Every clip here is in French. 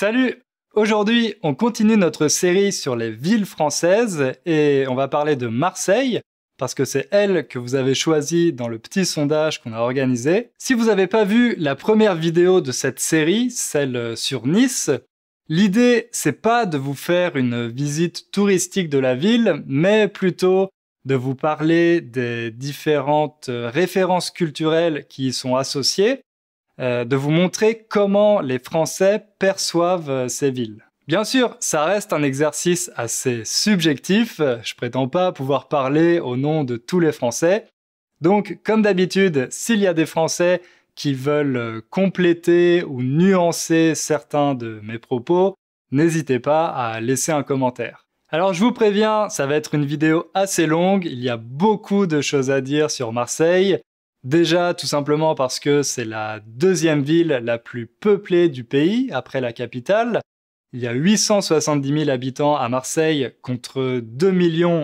Salut Aujourd'hui, on continue notre série sur les villes françaises et on va parler de Marseille parce que c'est elle que vous avez choisie dans le petit sondage qu'on a organisé. Si vous n'avez pas vu la première vidéo de cette série, celle euh, sur Nice, l'idée c'est pas de vous faire une visite touristique de la ville, mais plutôt de vous parler des différentes euh, références culturelles qui y sont associées euh, de vous montrer comment les Français perçoivent euh, ces villes. Bien sûr, ça reste un exercice assez subjectif, je prétends pas pouvoir parler au nom de tous les Français. Donc, comme d'habitude, s'il y a des Français qui veulent euh, compléter ou nuancer certains de mes propos, n'hésitez pas à laisser un commentaire. Alors je vous préviens, ça va être une vidéo assez longue, il y a beaucoup de choses à dire sur Marseille, Déjà, tout simplement parce que c'est la deuxième ville la plus peuplée du pays, après la capitale. Il y a 870 000 habitants à Marseille contre 2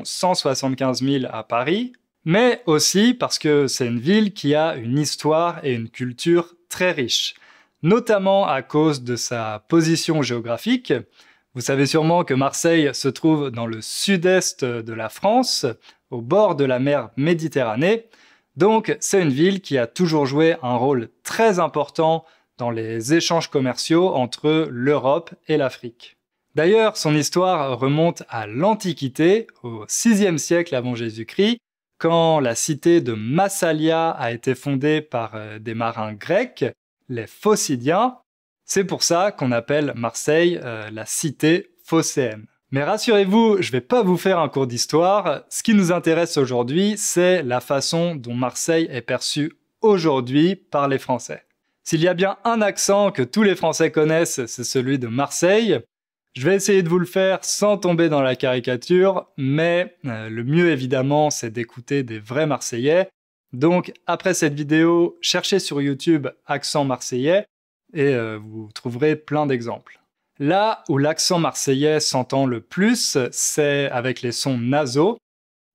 175 000 à Paris, mais aussi parce que c'est une ville qui a une histoire et une culture très riches, notamment à cause de sa position géographique. Vous savez sûrement que Marseille se trouve dans le sud-est de la France, au bord de la mer Méditerranée, donc c'est une ville qui a toujours joué un rôle très important dans les échanges commerciaux entre l'Europe et l'Afrique. D'ailleurs, son histoire remonte à l'Antiquité, au VIe siècle avant Jésus-Christ, quand la cité de Massalia a été fondée par euh, des marins grecs, les Phocidiens. C'est pour ça qu'on appelle Marseille euh, la cité phocéenne. Mais rassurez-vous, je ne vais pas vous faire un cours d'histoire. Ce qui nous intéresse aujourd'hui, c'est la façon dont Marseille est perçue aujourd'hui par les Français. S'il y a bien un accent que tous les Français connaissent, c'est celui de Marseille. Je vais essayer de vous le faire sans tomber dans la caricature, mais euh, le mieux évidemment, c'est d'écouter des vrais Marseillais. Donc après cette vidéo, cherchez sur YouTube accent marseillais et euh, vous trouverez plein d'exemples. Là où l'accent marseillais s'entend le plus, c'est avec les sons nasaux,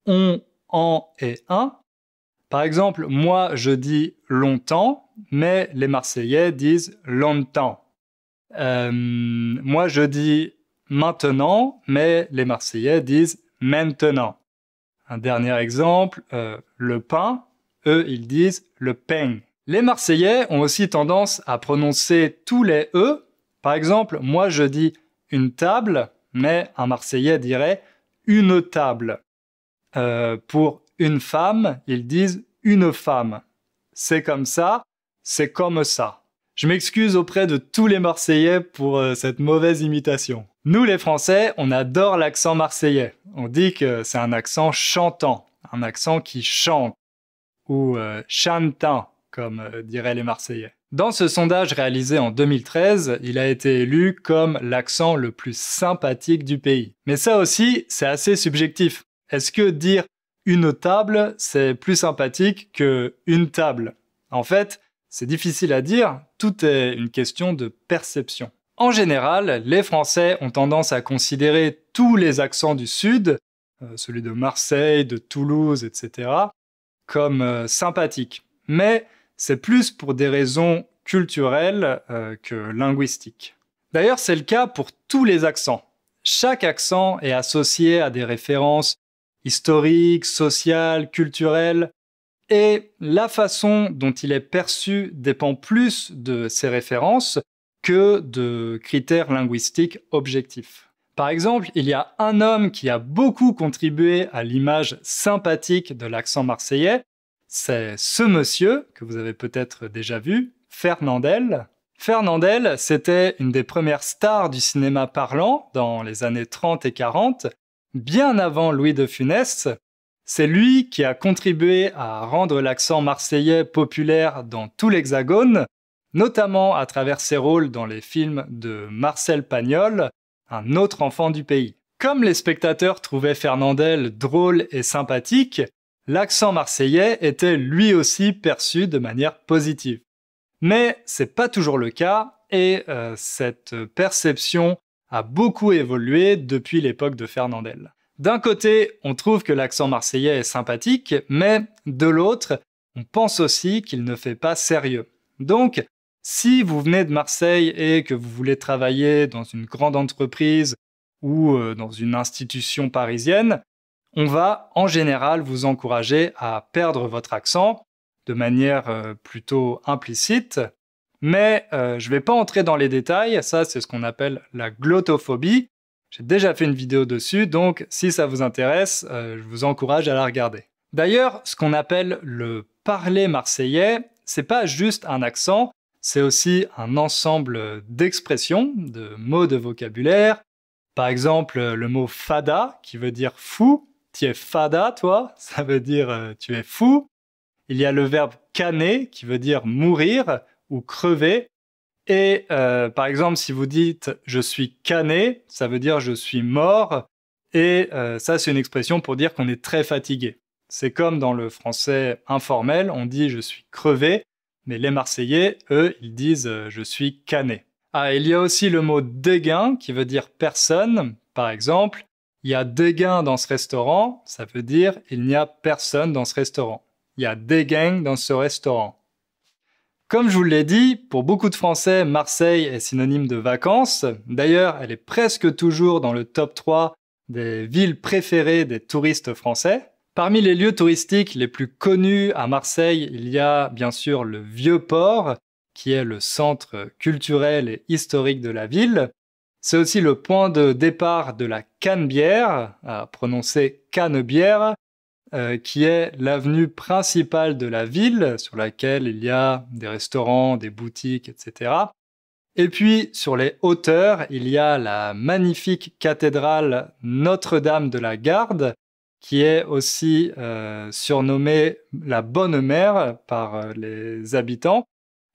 on, en et un. Par exemple, moi je dis longtemps, mais les Marseillais disent longtemps. Euh, moi je dis maintenant, mais les Marseillais disent maintenant. Un dernier exemple, euh, le pain, eux ils disent le pain. Les Marseillais ont aussi tendance à prononcer tous les E par exemple, moi je dis une table, mais un Marseillais dirait une table. Euh, pour une femme, ils disent une femme. C'est comme ça, c'est comme ça. Je m'excuse auprès de tous les Marseillais pour euh, cette mauvaise imitation. Nous les Français, on adore l'accent marseillais. On dit que c'est un accent chantant, un accent qui chante, ou euh, chantant, comme diraient les Marseillais. Dans ce sondage réalisé en 2013, il a été élu comme l'accent le plus sympathique du pays. Mais ça aussi, c'est assez subjectif. Est-ce que dire une table, c'est plus sympathique que une table En fait, c'est difficile à dire, tout est une question de perception. En général, les Français ont tendance à considérer tous les accents du Sud, euh, celui de Marseille, de Toulouse, etc., comme euh, sympathiques. Mais c'est plus pour des raisons culturelles euh, que linguistiques. D'ailleurs, c'est le cas pour tous les accents. Chaque accent est associé à des références historiques, sociales, culturelles, et la façon dont il est perçu dépend plus de ces références que de critères linguistiques objectifs. Par exemple, il y a un homme qui a beaucoup contribué à l'image sympathique de l'accent marseillais, c'est ce monsieur que vous avez peut-être déjà vu, Fernandel. Fernandel, c'était une des premières stars du cinéma parlant dans les années 30 et 40, bien avant Louis de Funès. C'est lui qui a contribué à rendre l'accent marseillais populaire dans tout l'Hexagone, notamment à travers ses rôles dans les films de Marcel Pagnol, un autre enfant du pays. Comme les spectateurs trouvaient Fernandel drôle et sympathique, l'accent marseillais était lui aussi perçu de manière positive. Mais c'est pas toujours le cas et euh, cette perception a beaucoup évolué depuis l'époque de Fernandel. D'un côté, on trouve que l'accent marseillais est sympathique, mais de l'autre, on pense aussi qu'il ne fait pas sérieux. Donc, si vous venez de Marseille et que vous voulez travailler dans une grande entreprise ou euh, dans une institution parisienne, on va en général vous encourager à perdre votre accent de manière euh, plutôt implicite. Mais euh, je ne vais pas entrer dans les détails, ça c'est ce qu'on appelle la glottophobie. J'ai déjà fait une vidéo dessus, donc si ça vous intéresse, euh, je vous encourage à la regarder. D'ailleurs, ce qu'on appelle le parler marseillais, c'est pas juste un accent, c'est aussi un ensemble d'expressions, de mots de vocabulaire. Par exemple, le mot fada, qui veut dire fou, tu es fada, toi, ça veut dire euh, tu es fou. Il y a le verbe caner qui veut dire mourir ou crever. Et euh, par exemple, si vous dites je suis cané, ça veut dire je suis mort. Et euh, ça, c'est une expression pour dire qu'on est très fatigué. C'est comme dans le français informel, on dit je suis crevé, mais les Marseillais, eux, ils disent je suis cané. Ah, il y a aussi le mot dégain qui veut dire personne. Par exemple, il y a des gains dans ce restaurant, ça veut dire il n'y a personne dans ce restaurant. Il y a des gains dans ce restaurant. Comme je vous l'ai dit, pour beaucoup de Français, Marseille est synonyme de vacances. D'ailleurs, elle est presque toujours dans le top 3 des villes préférées des touristes français. Parmi les lieux touristiques les plus connus à Marseille, il y a bien sûr le Vieux Port, qui est le centre culturel et historique de la ville, c'est aussi le point de départ de la Canebière, à prononcer Canebière, euh, qui est l'avenue principale de la ville, sur laquelle il y a des restaurants, des boutiques, etc. Et puis, sur les hauteurs, il y a la magnifique cathédrale Notre-Dame de la Garde, qui est aussi euh, surnommée la Bonne Mère par euh, les habitants,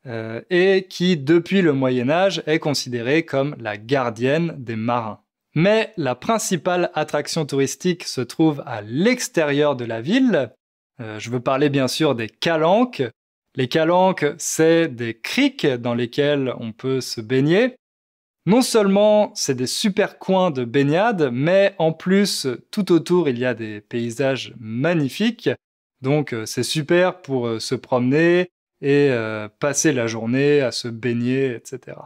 euh, et qui, depuis le Moyen Âge, est considérée comme la gardienne des marins. Mais la principale attraction touristique se trouve à l'extérieur de la ville. Euh, je veux parler bien sûr des calanques. Les calanques, c'est des criques dans lesquelles on peut se baigner. Non seulement c'est des super coins de baignade, mais en plus, tout autour, il y a des paysages magnifiques. Donc euh, c'est super pour se promener, et euh, passer la journée à se baigner, etc.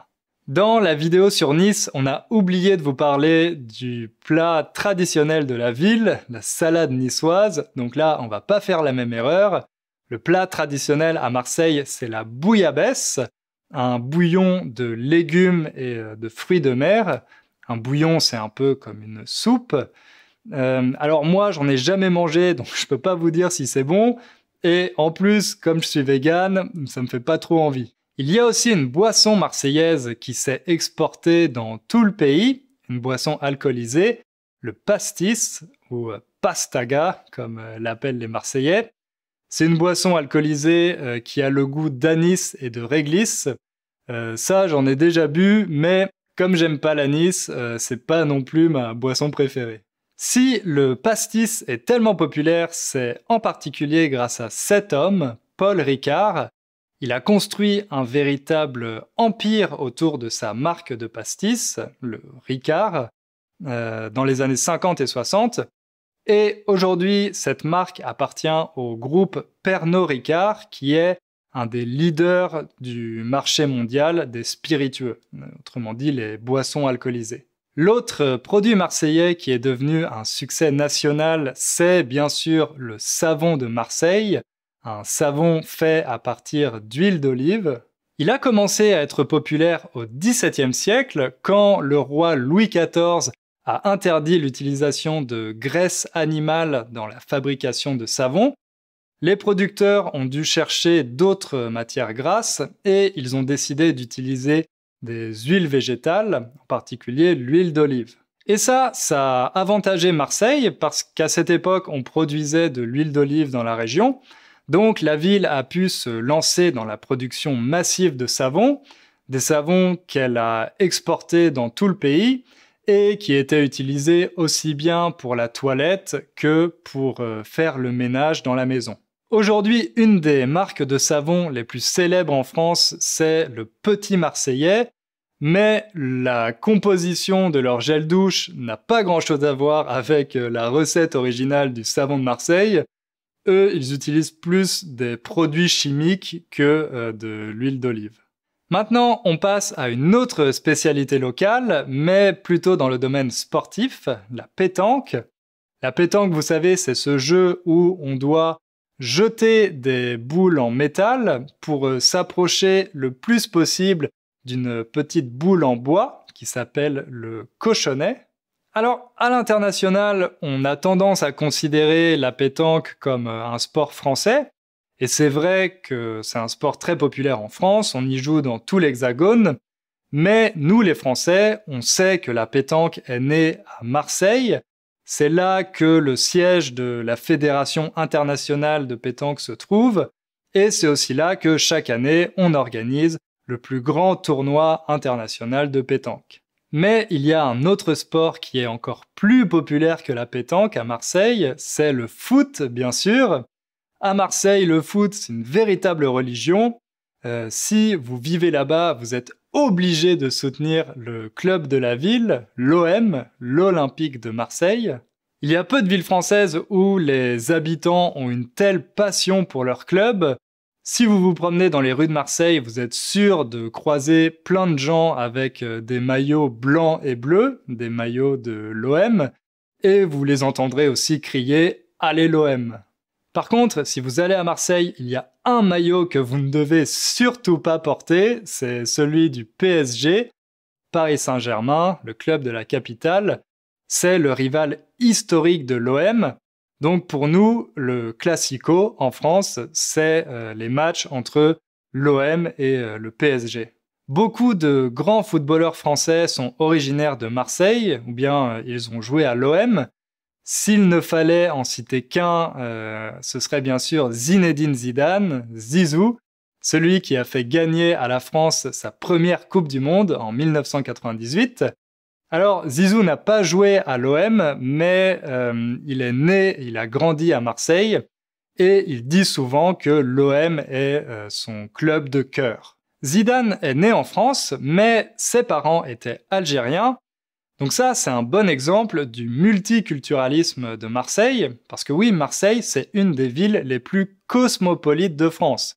Dans la vidéo sur Nice, on a oublié de vous parler du plat traditionnel de la ville, la salade niçoise. Donc là, on va pas faire la même erreur. Le plat traditionnel à Marseille, c'est la bouillabaisse, un bouillon de légumes et euh, de fruits de mer. Un bouillon, c'est un peu comme une soupe. Euh, alors moi, j'en ai jamais mangé, donc je peux pas vous dire si c'est bon, et en plus, comme je suis végane, ça me fait pas trop envie. Il y a aussi une boisson marseillaise qui s'est exportée dans tout le pays, une boisson alcoolisée, le pastis ou pastaga comme euh, l'appellent les Marseillais. C'est une boisson alcoolisée euh, qui a le goût d'anis et de réglisse. Euh, ça, j'en ai déjà bu, mais comme j'aime pas l'anis, c'est pas non plus ma boisson préférée. Si le pastis est tellement populaire, c'est en particulier grâce à cet homme, Paul Ricard. Il a construit un véritable empire autour de sa marque de pastis, le Ricard, euh, dans les années 50 et 60. Et aujourd'hui, cette marque appartient au groupe Pernod Ricard, qui est un des leaders du marché mondial des spiritueux, autrement dit les boissons alcoolisées. L'autre produit marseillais qui est devenu un succès national, c'est bien sûr le savon de Marseille, un savon fait à partir d'huile d'olive. Il a commencé à être populaire au XVIIe siècle quand le roi Louis XIV a interdit l'utilisation de graisse animale dans la fabrication de savon. Les producteurs ont dû chercher d'autres matières grasses et ils ont décidé d'utiliser des huiles végétales, en particulier l'huile d'olive. Et ça, ça a avantagé Marseille parce qu'à cette époque, on produisait de l'huile d'olive dans la région. Donc la ville a pu se lancer dans la production massive de savons, des savons qu'elle a exportés dans tout le pays et qui étaient utilisés aussi bien pour la toilette que pour euh, faire le ménage dans la maison. Aujourd'hui, une des marques de savon les plus célèbres en France, c'est le Petit Marseillais, mais la composition de leur gel douche n'a pas grand-chose à voir avec euh, la recette originale du savon de Marseille. Eux, ils utilisent plus des produits chimiques que euh, de l'huile d'olive. Maintenant, on passe à une autre spécialité locale, mais plutôt dans le domaine sportif, la pétanque. La pétanque, vous savez, c'est ce jeu où on doit jeter des boules en métal pour euh, s'approcher le plus possible d'une petite boule en bois qui s'appelle le cochonnet. Alors, à l'international, on a tendance à considérer la pétanque comme euh, un sport français, et c'est vrai que c'est un sport très populaire en France, on y joue dans tout l'Hexagone, mais nous les Français, on sait que la pétanque est née à Marseille, c'est là que le siège de la Fédération internationale de pétanque se trouve, et c'est aussi là que chaque année on organise le plus grand tournoi international de pétanque. Mais il y a un autre sport qui est encore plus populaire que la pétanque à Marseille, c'est le foot bien sûr. À Marseille, le foot, c'est une véritable religion. Euh, si vous vivez là-bas, vous êtes obligé de soutenir le club de la ville, l'OM, l'Olympique de Marseille. Il y a peu de villes françaises où les habitants ont une telle passion pour leur club. Si vous vous promenez dans les rues de Marseille, vous êtes sûr de croiser plein de gens avec euh, des maillots blancs et bleus, des maillots de l'OM, et vous les entendrez aussi crier Allez l'OM. Par contre, si vous allez à Marseille, il y a un maillot que vous ne devez surtout pas porter, c'est celui du PSG, Paris Saint-Germain, le club de la capitale. C'est le rival historique de l'OM. Donc pour nous, le classico en France, c'est euh, les matchs entre l'OM et euh, le PSG. Beaucoup de grands footballeurs français sont originaires de Marseille, ou bien euh, ils ont joué à l'OM, s'il ne fallait en citer qu'un, euh, ce serait bien sûr Zinedine Zidane, Zizou, celui qui a fait gagner à la France sa première Coupe du Monde en 1998. Alors, Zizou n'a pas joué à l'OM, mais euh, il est né, il a grandi à Marseille, et il dit souvent que l'OM est euh, son club de cœur. Zidane est né en France, mais ses parents étaient algériens, donc ça, c'est un bon exemple du multiculturalisme de Marseille, parce que oui, Marseille, c'est une des villes les plus cosmopolites de France.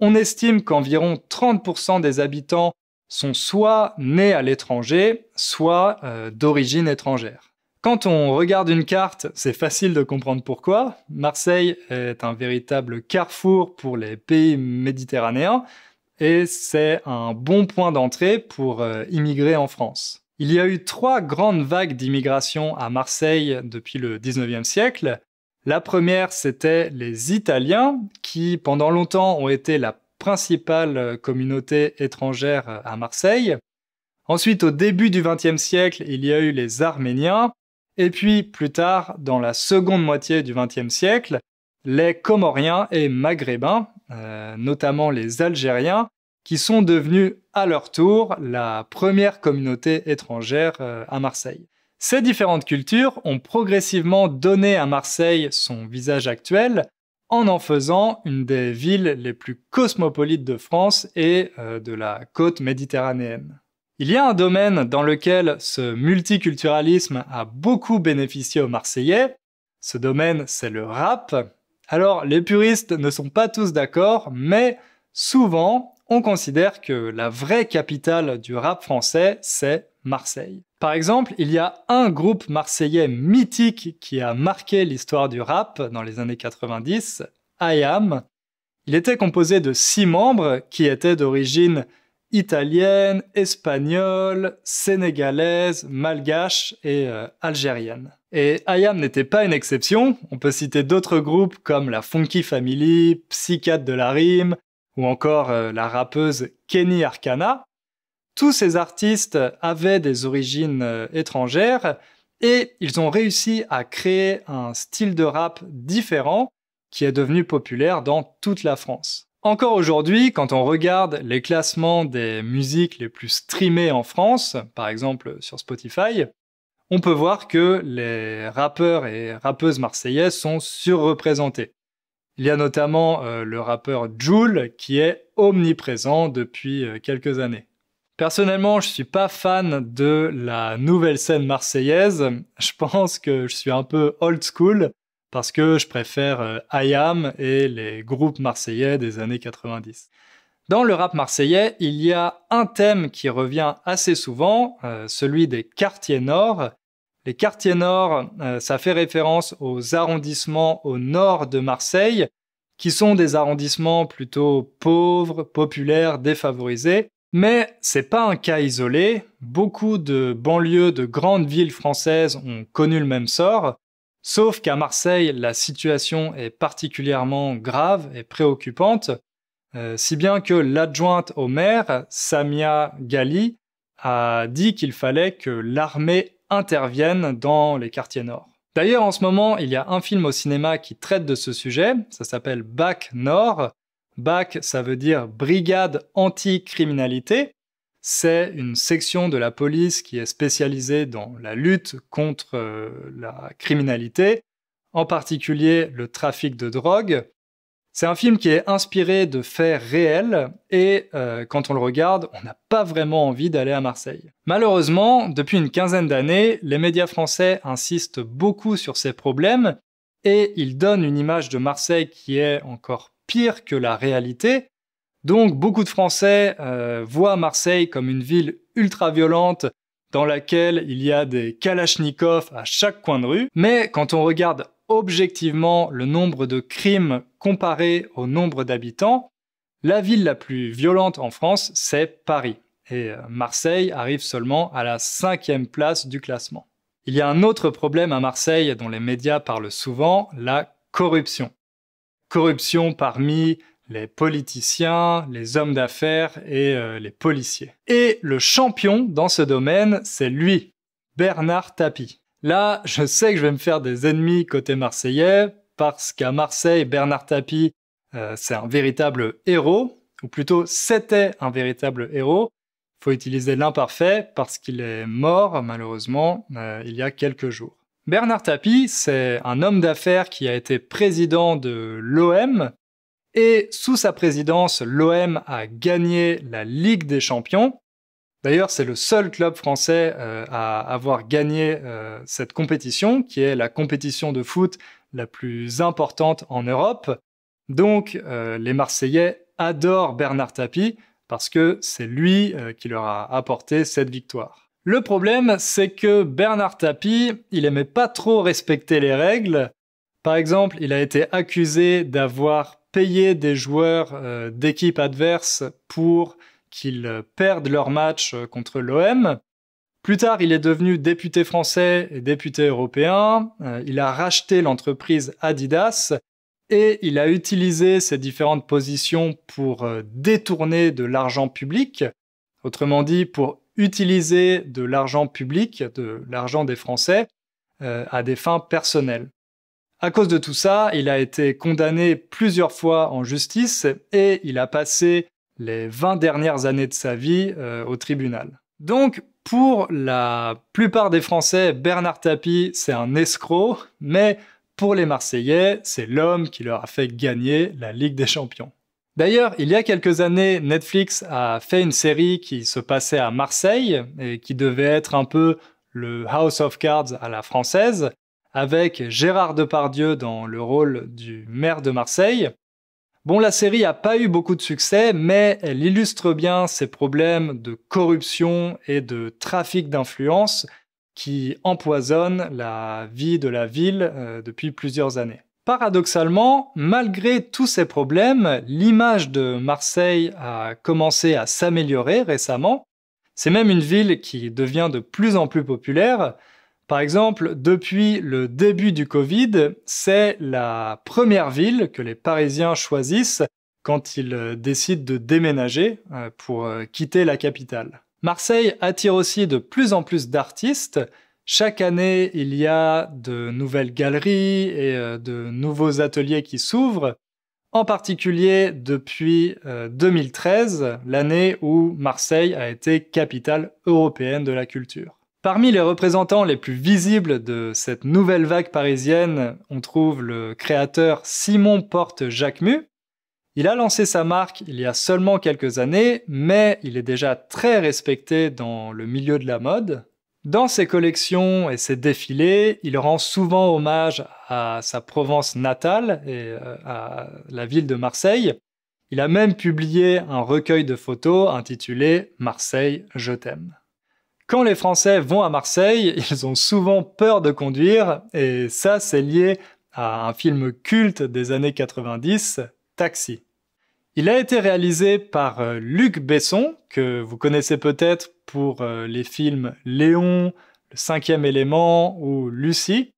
On estime qu'environ 30% des habitants sont soit nés à l'étranger, soit euh, d'origine étrangère. Quand on regarde une carte, c'est facile de comprendre pourquoi. Marseille est un véritable carrefour pour les pays méditerranéens et c'est un bon point d'entrée pour euh, immigrer en France. Il y a eu trois grandes vagues d'immigration à Marseille depuis le 19e siècle. La première, c'était les Italiens, qui pendant longtemps ont été la principale communauté étrangère à Marseille. Ensuite, au début du XXe siècle, il y a eu les Arméniens. Et puis, plus tard, dans la seconde moitié du XXe siècle, les Comoriens et Maghrébins, euh, notamment les Algériens, qui sont devenus à leur tour la première communauté étrangère euh, à Marseille. Ces différentes cultures ont progressivement donné à Marseille son visage actuel en en faisant une des villes les plus cosmopolites de France et euh, de la côte méditerranéenne. Il y a un domaine dans lequel ce multiculturalisme a beaucoup bénéficié aux Marseillais. Ce domaine, c'est le rap. Alors, les puristes ne sont pas tous d'accord, mais souvent, on considère que la vraie capitale du rap français, c'est Marseille. Par exemple, il y a un groupe marseillais mythique qui a marqué l'histoire du rap dans les années 90, IAM. Il était composé de six membres qui étaient d'origine italienne, espagnole, sénégalaise, malgache et euh, algérienne. Et IAM n'était pas une exception, on peut citer d'autres groupes comme la Funky Family, Psychiatre de la Rime, ou encore euh, la rappeuse Kenny Arcana, tous ces artistes avaient des origines euh, étrangères et ils ont réussi à créer un style de rap différent qui est devenu populaire dans toute la France. Encore aujourd'hui, quand on regarde les classements des musiques les plus streamées en France, par exemple sur Spotify, on peut voir que les rappeurs et rappeuses marseillais sont surreprésentés. Il y a notamment euh, le rappeur Joule qui est omniprésent depuis euh, quelques années. Personnellement, je ne suis pas fan de la nouvelle scène marseillaise. Je pense que je suis un peu old school parce que je préfère euh, IAM et les groupes marseillais des années 90. Dans le rap marseillais, il y a un thème qui revient assez souvent, celui des quartiers nord, les quartiers nord, euh, ça fait référence aux arrondissements au nord de Marseille, qui sont des arrondissements plutôt pauvres, populaires, défavorisés. Mais c'est pas un cas isolé. Beaucoup de banlieues de grandes villes françaises ont connu le même sort. Sauf qu'à Marseille, la situation est particulièrement grave et préoccupante, euh, si bien que l'adjointe au maire, Samia Gali, a dit qu'il fallait que l'armée interviennent dans les quartiers nord. D'ailleurs, en ce moment, il y a un film au cinéma qui traite de ce sujet, ça s'appelle BAC Nord. BAC, ça veut dire Brigade anticriminalité». C'est une section de la police qui est spécialisée dans la lutte contre euh, la criminalité, en particulier le trafic de drogue. C'est un film qui est inspiré de faits réels et euh, quand on le regarde, on n'a pas vraiment envie d'aller à Marseille. Malheureusement, depuis une quinzaine d'années, les médias français insistent beaucoup sur ces problèmes et ils donnent une image de Marseille qui est encore pire que la réalité. Donc beaucoup de Français euh, voient Marseille comme une ville ultra-violente dans laquelle il y a des kalachnikovs à chaque coin de rue. Mais quand on regarde objectivement le nombre de crimes comparé au nombre d'habitants, la ville la plus violente en France, c'est Paris. Et euh, Marseille arrive seulement à la cinquième place du classement. Il y a un autre problème à Marseille dont les médias parlent souvent, la corruption. Corruption parmi les politiciens, les hommes d'affaires et euh, les policiers. Et le champion dans ce domaine, c'est lui, Bernard Tapie. Là, je sais que je vais me faire des ennemis côté marseillais, parce qu'à Marseille, Bernard Tapie, euh, c'est un véritable héros, ou plutôt c'était un véritable héros. Il faut utiliser l'imparfait parce qu'il est mort, malheureusement, euh, il y a quelques jours. Bernard Tapie, c'est un homme d'affaires qui a été président de l'OM, et sous sa présidence, l'OM a gagné la Ligue des Champions, D'ailleurs, c'est le seul club français euh, à avoir gagné euh, cette compétition, qui est la compétition de foot la plus importante en Europe. Donc, euh, les Marseillais adorent Bernard Tapie parce que c'est lui qui leur a apporté cette victoire. Le problème, c'est que Bernard Tapie, il aimait pas trop respecter les règles. Par exemple, il a été accusé d'avoir payé des joueurs d'équipes adverse pour qu'ils perdent leur match euh, contre l'OM. Plus tard, il est devenu député français et député européen. Euh, il a racheté l'entreprise Adidas et il a utilisé ses différentes positions pour euh, détourner de l'argent public, autrement dit pour utiliser de l'argent public, de l'argent des Français, à des fins personnelles. À cause de tout ça, il a été condamné plusieurs fois en justice et il a passé les 20 dernières années de sa vie euh, au tribunal. Donc, pour la plupart des Français, Bernard Tapie, c'est un escroc, mais pour les Marseillais, c'est l'homme qui leur a fait gagner la Ligue des Champions. D'ailleurs, il y a quelques années, Netflix a fait une série qui se passait à Marseille et qui devait être un peu le House of Cards à la française, avec Gérard Depardieu dans le rôle du maire de Marseille. Bon, la série n'a pas eu beaucoup de succès, mais elle illustre bien ces problèmes de corruption et de trafic d'influence qui empoisonnent la vie de la ville euh, depuis plusieurs années. Paradoxalement, malgré tous ces problèmes, l'image de Marseille a commencé à s'améliorer récemment. C'est même une ville qui devient de plus en plus populaire, par exemple, depuis le début du Covid, c'est la première ville que les Parisiens choisissent quand ils euh, décident de déménager euh, pour euh, quitter la capitale. Marseille attire aussi de plus en plus d'artistes. Chaque année, il y a de nouvelles galeries et de nouveaux ateliers qui s'ouvrent, en particulier depuis 2013, l'année où Marseille a été capitale européenne de la culture. Parmi les représentants les plus visibles de cette nouvelle vague parisienne, on trouve le créateur Simon Porte-Jacquemus. Il a lancé sa marque il y a seulement quelques années, mais il est déjà très respecté dans le milieu de la mode. Dans ses collections et ses défilés, il rend souvent hommage à sa Provence natale et euh, à la ville de Marseille. Il a même publié un recueil de photos intitulé Marseille, je t'aime. Quand les Français vont à Marseille, ils ont souvent peur de conduire, et ça c'est lié à un film culte des années 90, Taxi. Il a été réalisé par euh, Luc Besson, que vous connaissez peut-être pour euh, les films Léon, Le cinquième élément ou Lucie.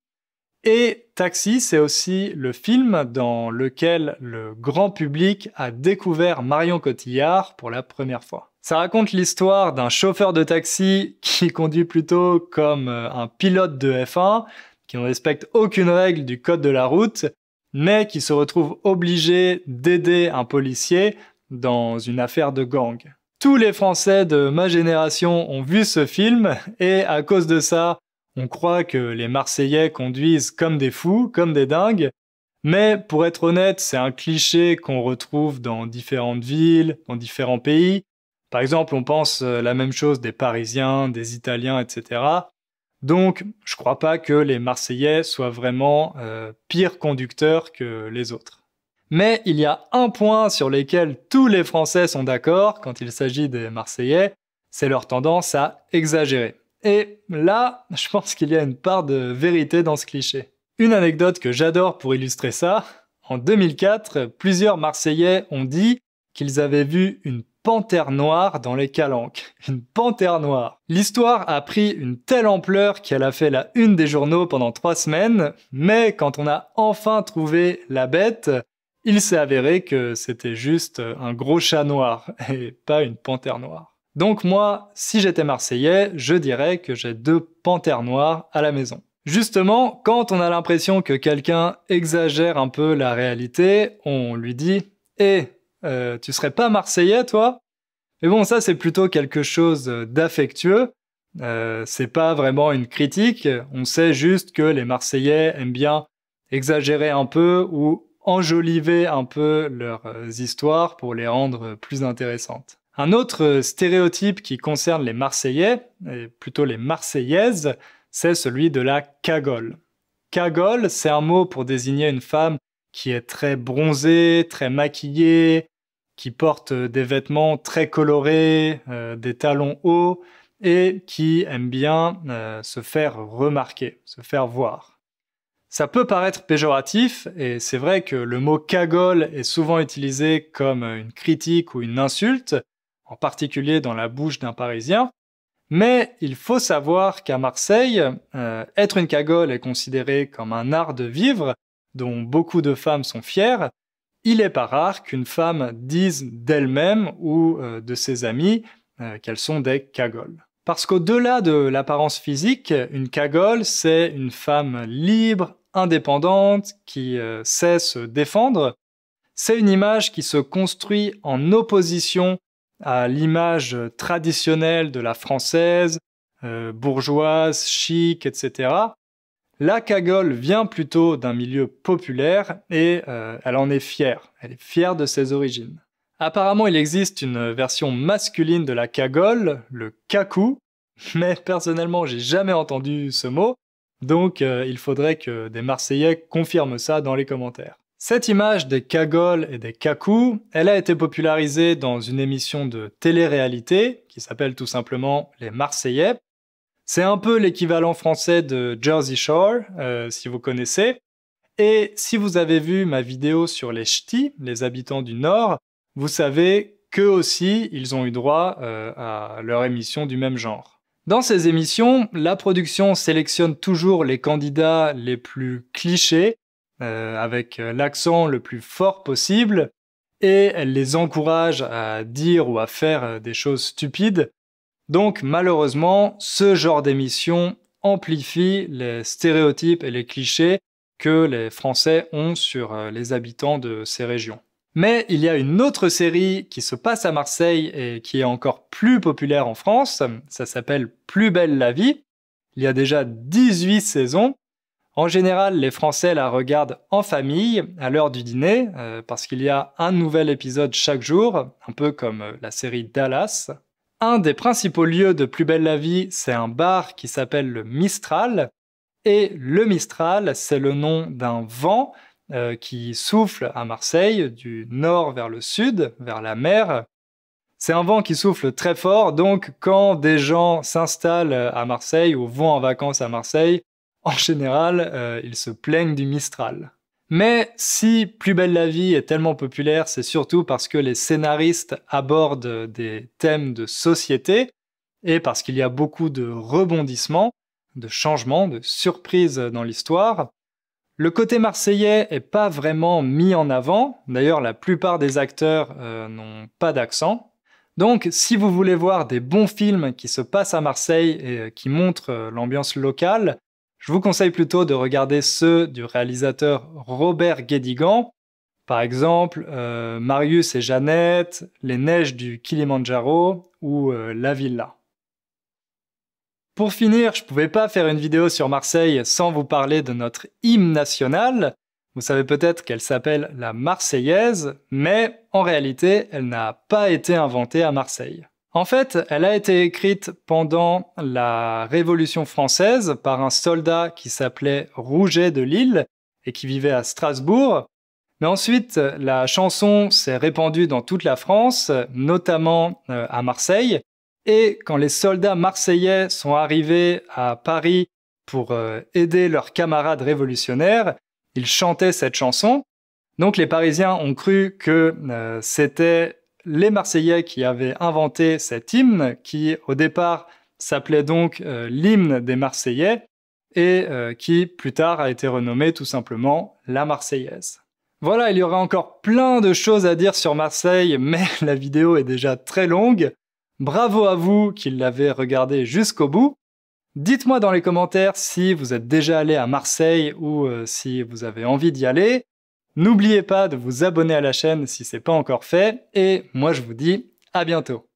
Et Taxi, c'est aussi le film dans lequel le grand public a découvert Marion Cotillard pour la première fois. Ça raconte l'histoire d'un chauffeur de taxi qui conduit plutôt comme euh, un pilote de F1, qui ne respecte aucune règle du code de la route, mais qui se retrouve obligé d'aider un policier dans une affaire de gang. Tous les Français de ma génération ont vu ce film, et à cause de ça, on croit que les Marseillais conduisent comme des fous, comme des dingues, mais pour être honnête, c'est un cliché qu'on retrouve dans différentes villes, dans différents pays, par exemple, on pense euh, la même chose des Parisiens, des Italiens, etc. Donc, je crois pas que les Marseillais soient vraiment euh, pires conducteurs que les autres. Mais il y a un point sur lequel tous les Français sont d'accord quand il s'agit des Marseillais, c'est leur tendance à exagérer. Et là, je pense qu'il y a une part de vérité dans ce cliché. Une anecdote que j'adore pour illustrer ça, en 2004, plusieurs Marseillais ont dit qu'ils avaient vu une panthère noire dans les calanques. Une panthère noire. L'histoire a pris une telle ampleur qu'elle a fait la une des journaux pendant trois semaines, mais quand on a enfin trouvé la bête, il s'est avéré que c'était juste un gros chat noir et pas une panthère noire. Donc moi, si j'étais marseillais, je dirais que j'ai deux panthères noires à la maison. Justement, quand on a l'impression que quelqu'un exagère un peu la réalité, on lui dit Eh, euh, tu serais pas Marseillais, toi Mais bon, ça, c'est plutôt quelque chose euh, d'affectueux. Euh, c'est pas vraiment une critique. On sait juste que les Marseillais aiment bien exagérer un peu ou enjoliver un peu leurs histoires pour les rendre plus intéressantes. Un autre stéréotype qui concerne les Marseillais, et plutôt les Marseillaises, c'est celui de la cagole. Cagole, c'est un mot pour désigner une femme qui est très bronzée, très maquillée, qui porte euh, des vêtements très colorés, euh, des talons hauts et qui aime bien euh, se faire remarquer, se faire voir. Ça peut paraître péjoratif et c'est vrai que le mot cagole est souvent utilisé comme une critique ou une insulte, en particulier dans la bouche d'un Parisien. Mais il faut savoir qu'à Marseille, être une cagole est considéré comme un art de vivre dont beaucoup de femmes sont fières, il n'est pas rare qu'une femme dise d'elle-même ou euh, de ses amis euh, qu'elles sont des cagoles. Parce qu'au-delà de l'apparence physique, une cagole, c'est une femme libre, indépendante, qui euh, sait se défendre. C'est une image qui se construit en opposition à l'image traditionnelle de la française, bourgeoise, chic, etc. La cagole vient plutôt d'un milieu populaire et euh, elle en est fière. Elle est fière de ses origines. Apparemment, il existe une version masculine de la cagole, le cacou. mais personnellement, j'ai jamais entendu ce mot, donc euh, il faudrait que des Marseillais confirment ça dans les commentaires. Cette image des cagoles et des cacous, elle a été popularisée dans une émission de télé-réalité qui s'appelle tout simplement Les Marseillais, c'est un peu l'équivalent français de Jersey Shore, euh, si vous connaissez. Et si vous avez vu ma vidéo sur les ch'tis, les habitants du Nord, vous savez qu'eux aussi, ils ont eu droit euh, à leur émission du même genre. Dans ces émissions, la production sélectionne toujours les candidats les plus clichés, euh, avec l'accent le plus fort possible, et elle les encourage à dire ou à faire des choses stupides, donc malheureusement, ce genre d'émission amplifie les stéréotypes et les clichés que les Français ont sur euh, les habitants de ces régions. Mais il y a une autre série qui se passe à Marseille et qui est encore plus populaire en France, ça s'appelle Plus belle la vie. Il y a déjà 18 saisons. En général, les Français la regardent en famille à l'heure du dîner, euh, parce qu'il y a un nouvel épisode chaque jour, un peu comme euh, la série Dallas, un des principaux lieux de Plus belle la vie, c'est un bar qui s'appelle le Mistral. Et le Mistral, c'est le nom d'un vent euh, qui souffle à Marseille du nord vers le sud, vers la mer. C'est un vent qui souffle très fort, donc quand des gens s'installent à Marseille ou vont en vacances à Marseille, en général, euh, ils se plaignent du Mistral. Mais si Plus belle la vie est tellement populaire, c'est surtout parce que les scénaristes abordent des thèmes de société et parce qu'il y a beaucoup de rebondissements, de changements, de surprises dans l'histoire. Le côté marseillais n'est pas vraiment mis en avant. D'ailleurs, la plupart des acteurs euh, n'ont pas d'accent. Donc, si vous voulez voir des bons films qui se passent à Marseille et euh, qui montrent euh, l'ambiance locale, je vous conseille plutôt de regarder ceux du réalisateur Robert Guédigan, par exemple euh, Marius et Jeannette, Les Neiges du Kilimanjaro ou euh, La Villa. Pour finir, je ne pouvais pas faire une vidéo sur Marseille sans vous parler de notre hymne national. Vous savez peut-être qu'elle s'appelle la Marseillaise, mais en réalité, elle n'a pas été inventée à Marseille. En fait, elle a été écrite pendant la Révolution française par un soldat qui s'appelait Rouget de Lille et qui vivait à Strasbourg. Mais ensuite, la chanson s'est répandue dans toute la France, notamment euh, à Marseille. Et quand les soldats marseillais sont arrivés à Paris pour euh, aider leurs camarades révolutionnaires, ils chantaient cette chanson. Donc les Parisiens ont cru que euh, c'était les Marseillais qui avaient inventé cet hymne, qui au départ s'appelait donc euh, l'hymne des Marseillais, et euh, qui plus tard a été renommé tout simplement la Marseillaise. Voilà, il y aurait encore plein de choses à dire sur Marseille, mais la vidéo est déjà très longue. Bravo à vous qui l'avez regardée jusqu'au bout. Dites-moi dans les commentaires si vous êtes déjà allé à Marseille ou euh, si vous avez envie d'y aller. N'oubliez pas de vous abonner à la chaîne si ce n'est pas encore fait, et moi je vous dis à bientôt.